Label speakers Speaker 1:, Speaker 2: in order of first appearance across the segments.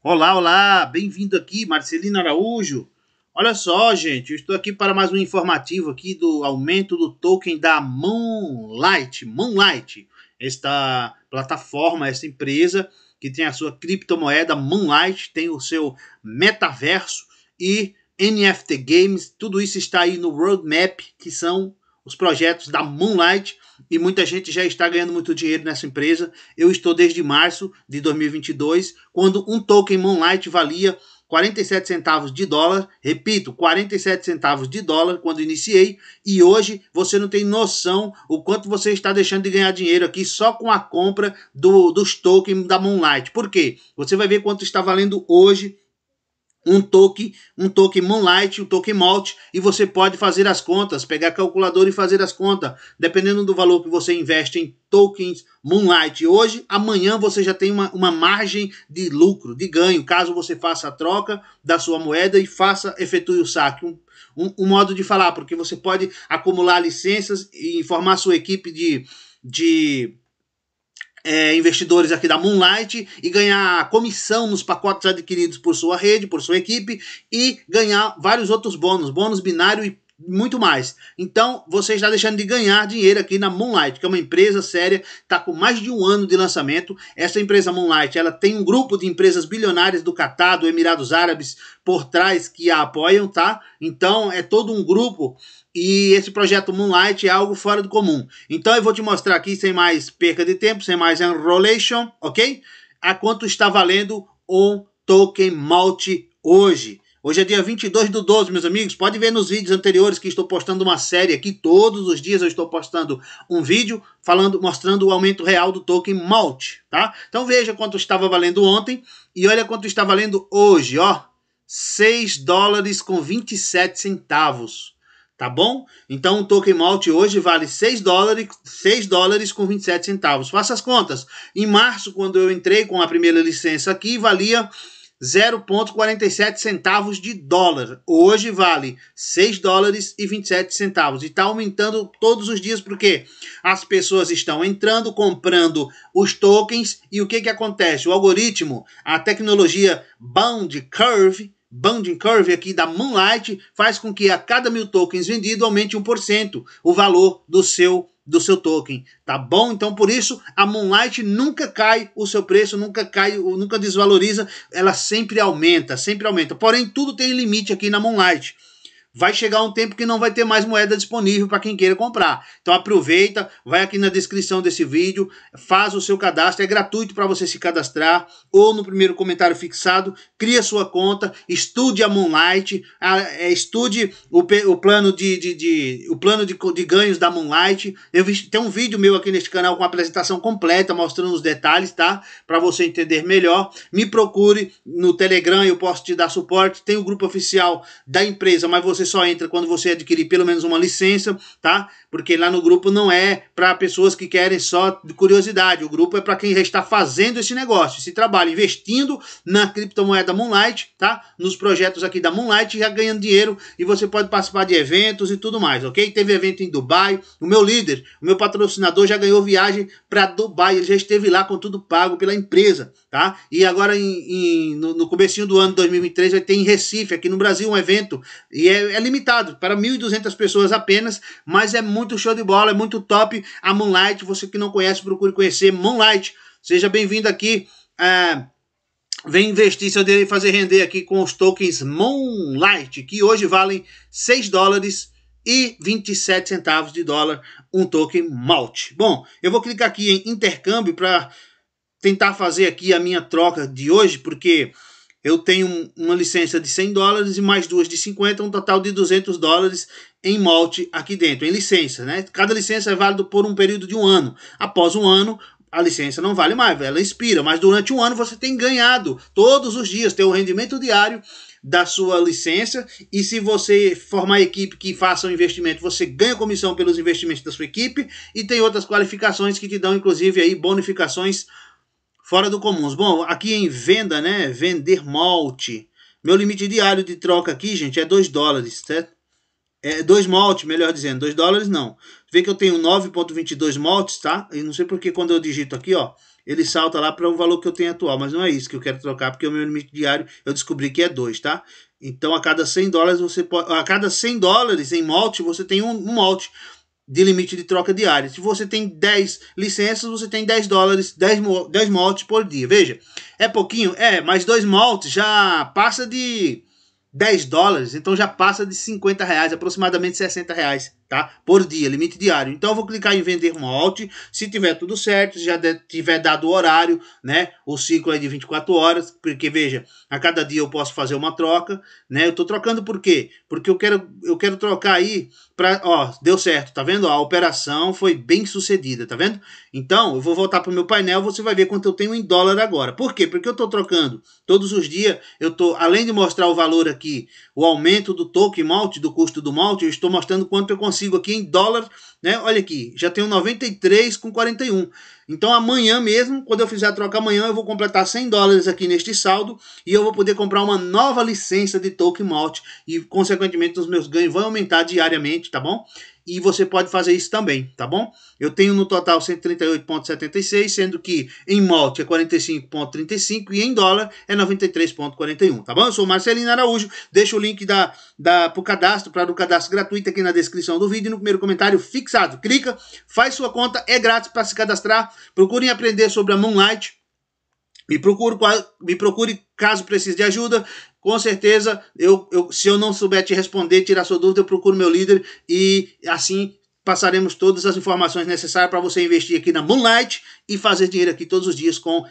Speaker 1: Olá, olá, bem-vindo aqui, Marcelino Araújo. Olha só, gente, eu estou aqui para mais um informativo aqui do aumento do token da Moonlight, Moonlight, esta plataforma, esta empresa que tem a sua criptomoeda Moonlight, tem o seu metaverso e NFT Games, tudo isso está aí no roadmap, que são os projetos da Moonlight e muita gente já está ganhando muito dinheiro nessa empresa. Eu estou desde março de 2022, quando um token Moonlight valia 47 centavos de dólar, repito, 47 centavos de dólar quando iniciei, e hoje você não tem noção o quanto você está deixando de ganhar dinheiro aqui só com a compra do, dos tokens da Moonlight. Por quê? Você vai ver quanto está valendo hoje um token, um token Moonlight, um token Malt, e você pode fazer as contas, pegar calculador e fazer as contas, dependendo do valor que você investe em tokens Moonlight. Hoje, amanhã você já tem uma, uma margem de lucro, de ganho, caso você faça a troca da sua moeda e faça, efetue o saque. Um, um, um modo de falar, porque você pode acumular licenças e formar sua equipe de, de é, investidores aqui da Moonlight e ganhar comissão nos pacotes adquiridos por sua rede, por sua equipe e ganhar vários outros bônus, bônus binário e muito mais. Então, você está deixando de ganhar dinheiro aqui na Moonlight, que é uma empresa séria, está com mais de um ano de lançamento. Essa empresa Moonlight, ela tem um grupo de empresas bilionárias do Catar, do Emirados Árabes, por trás que a apoiam, tá? Então, é todo um grupo e esse projeto Moonlight é algo fora do comum. Então, eu vou te mostrar aqui, sem mais perca de tempo, sem mais enrolation, ok? A quanto está valendo um token Malt hoje. Hoje é dia 22 do 12, meus amigos. Pode ver nos vídeos anteriores que estou postando uma série aqui. Todos os dias eu estou postando um vídeo falando, mostrando o aumento real do token MALT, tá? Então veja quanto estava valendo ontem e olha quanto está valendo hoje, ó. 6 dólares com 27 centavos, tá bom? Então o token MALT hoje vale 6 dólares, 6 dólares com 27 centavos. Faça as contas. Em março, quando eu entrei com a primeira licença aqui, valia 0,47 centavos de dólar. Hoje vale 6 dólares e 27 centavos. E está aumentando todos os dias porque as pessoas estão entrando, comprando os tokens. E o que, que acontece? O algoritmo, a tecnologia Bound Curve, Bounding Curve aqui da Moonlight, faz com que a cada mil tokens vendido aumente 1% o valor do seu do seu token, tá bom? Então por isso a Moonlight nunca cai o seu preço, nunca cai, nunca desvaloriza, ela sempre aumenta, sempre aumenta. Porém tudo tem limite aqui na Moonlight vai chegar um tempo que não vai ter mais moeda disponível para quem queira comprar. Então aproveita, vai aqui na descrição desse vídeo, faz o seu cadastro, é gratuito para você se cadastrar ou no primeiro comentário fixado, cria sua conta, estude a Moonlight, é, estude o, o plano de, de, de, o plano de, de ganhos da Moonlight. Eu vi, tem um vídeo meu aqui neste canal com a apresentação completa, mostrando os detalhes, tá? Para você entender melhor. Me procure no Telegram, eu posso te dar suporte. Tem o grupo oficial da empresa, mas você só entra quando você adquirir pelo menos uma licença, tá? Porque lá no grupo não é para pessoas que querem só de curiosidade. O grupo é para quem já está fazendo esse negócio, esse trabalho, investindo na criptomoeda Moonlight, tá? Nos projetos aqui da Moonlight, já ganhando dinheiro e você pode participar de eventos e tudo mais, ok? Teve evento em Dubai. O meu líder, o meu patrocinador já ganhou viagem para Dubai. Ele já esteve lá com tudo pago pela empresa, tá? E agora em, em, no, no comecinho do ano 2023 vai ter em Recife, aqui no Brasil, um evento. E é é limitado para 1.200 pessoas apenas, mas é muito show de bola, é muito top a Moonlight. Você que não conhece, procure conhecer Moonlight. Seja bem-vindo aqui. É, vem investir seu dinheiro e fazer render aqui com os tokens Moonlight, que hoje valem 6 dólares e 27 centavos de dólar um token Malt. Bom, eu vou clicar aqui em intercâmbio para tentar fazer aqui a minha troca de hoje, porque eu tenho uma licença de 100 dólares e mais duas de 50, um total de 200 dólares em malte aqui dentro, em licença, né? Cada licença é válida por um período de um ano. Após um ano, a licença não vale mais, ela expira, mas durante um ano você tem ganhado todos os dias, tem o um rendimento diário da sua licença e se você formar equipe que faça um investimento, você ganha comissão pelos investimentos da sua equipe e tem outras qualificações que te dão inclusive aí bonificações fora do comuns. Bom, aqui em venda, né? Vender malte. Meu limite diário de troca aqui, gente, é 2 dólares, certo? É 2 malte, melhor dizendo, 2 dólares não. Vê que eu tenho 9.22 maltes, tá? E não sei porque quando eu digito aqui, ó, ele salta lá para o valor que eu tenho atual, mas não é isso que eu quero trocar, porque o meu limite diário eu descobri que é 2, tá? Então a cada 100 dólares você pode, a cada 100 dólares em malte você tem um, um malte de limite de troca diária. Se você tem 10 licenças, você tem 10 dólares, 10, 10 moltes por dia. Veja, é pouquinho? É, mas dois moltes já passa de 10 dólares, então já passa de 50 reais, aproximadamente 60 reais tá? Por dia, limite diário. Então eu vou clicar em vender malte, se tiver tudo certo, se já de, tiver dado o horário, né? O ciclo é de 24 horas, porque veja, a cada dia eu posso fazer uma troca, né? Eu tô trocando por quê? Porque eu quero eu quero trocar aí para, ó, deu certo, tá vendo? A operação foi bem sucedida, tá vendo? Então, eu vou voltar pro meu painel, você vai ver quanto eu tenho em dólar agora. Por quê? Porque eu tô trocando todos os dias, eu tô além de mostrar o valor aqui, o aumento do token malte, do custo do malte, eu estou mostrando quanto eu consigo consigo aqui em dólar, né? Olha aqui, já tenho 93 com 41. Então amanhã mesmo, quando eu fizer a troca amanhã, eu vou completar 100 dólares aqui neste saldo e eu vou poder comprar uma nova licença de Token Malt e consequentemente os meus ganhos vão aumentar diariamente, tá bom? e você pode fazer isso também, tá bom? Eu tenho no total 138,76, sendo que em malte é 45,35 e em dólar é 93,41, tá bom? Eu sou Marcelino Araújo, deixo o link da, da, o cadastro, para o cadastro gratuito aqui na descrição do vídeo e no primeiro comentário fixado. Clica, faz sua conta, é grátis para se cadastrar. Procurem aprender sobre a Moonlight me procure, me procure caso precise de ajuda. Com certeza, eu, eu, se eu não souber te responder, tirar sua dúvida, eu procuro meu líder e assim passaremos todas as informações necessárias para você investir aqui na Moonlight e fazer dinheiro aqui todos os dias com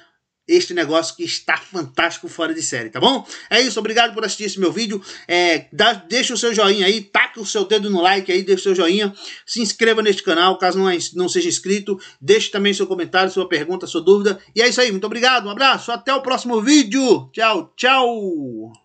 Speaker 1: este negócio que está fantástico fora de série, tá bom? É isso, obrigado por assistir esse meu vídeo. É, dá, deixa o seu joinha aí, taca o seu dedo no like aí, deixa o seu joinha. Se inscreva neste canal, caso não, é, não seja inscrito. Deixe também seu comentário, sua pergunta, sua dúvida. E é isso aí, muito obrigado, um abraço, até o próximo vídeo. Tchau, tchau!